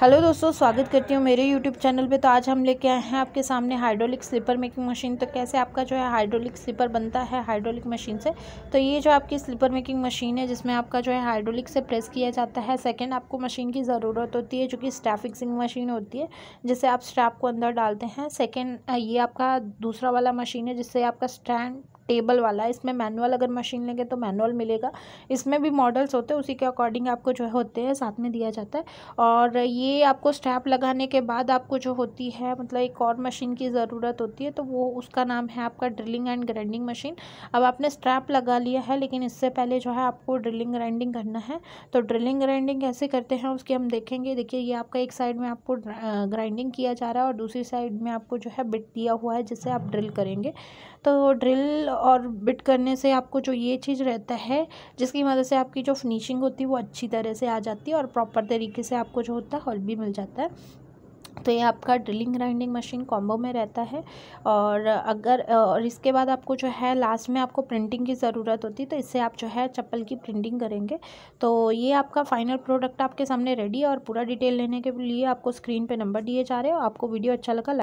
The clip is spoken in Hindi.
हेलो दोस्तों स्वागत करती हूँ मेरे यूट्यूब चैनल पे तो आज हम लेके आए हैं आपके सामने हाइड्रोलिक स्लीपर मेकिंग मशीन तो कैसे आपका जो है हाइड्रोलिक स्लीपर बनता है हाइड्रोलिक मशीन से तो ये जो आपकी स्लीपर मेकिंग मशीन है जिसमें आपका जो है हाइड्रोलिक से प्रेस किया जाता है सेकंड आपको मशीन की ज़रूरत होती है जो कि स्टाफ फिक्सिंग मशीन होती है जिससे आप स्टैप को अंदर डालते हैं सेकेंड ये आपका दूसरा वाला मशीन है जिससे आपका स्टैंड टेबल वाला है इसमें मैनुअल अगर मशीन लेंगे तो मैनुअल मिलेगा इसमें भी मॉडल्स होते हैं उसी के अकॉर्डिंग आपको जो है होते हैं साथ में दिया जाता है और ये ये आपको स्टैप लगाने के बाद आपको जो होती है मतलब एक और मशीन की ज़रूरत होती है तो वो उसका नाम है आपका ड्रिलिंग एंड ग्राइंडिंग मशीन अब आपने स्ट्रैप लगा लिया है लेकिन इससे पहले जो है आपको ड्रिलिंग ग्राइंडिंग करना है तो ड्रिलिंग ग्राइंडिंग कैसे करते हैं उसकी हम देखेंगे देखिए ये आपका एक साइड में आपको ग्राइंडिंग किया जा रहा है और दूसरी साइड में आपको जो है बिट दिया हुआ है जिससे आप ड्रिल करेंगे तो ड्रिल और बिट करने से आपको जो ये चीज़ रहता है जिसकी मदद से आपकी जो फिनिशिंग होती है वो अच्छी तरह से आ जाती है और प्रॉपर तरीके से आपको जो होता है बल्ब भी मिल जाता है तो ये आपका ड्रिलिंग ग्राइंडिंग मशीन कॉम्बो में रहता है और अगर और इसके बाद आपको जो है लास्ट में आपको प्रिंटिंग की ज़रूरत होती है तो इससे आप जो है चप्पल की प्रिंटिंग करेंगे तो ये आपका फाइनल प्रोडक्ट आपके सामने रेडी है और पूरा डिटेल लेने के लिए आपको स्क्रीन पे नंबर दिए जा रहे हैं आपको वीडियो अच्छा लगा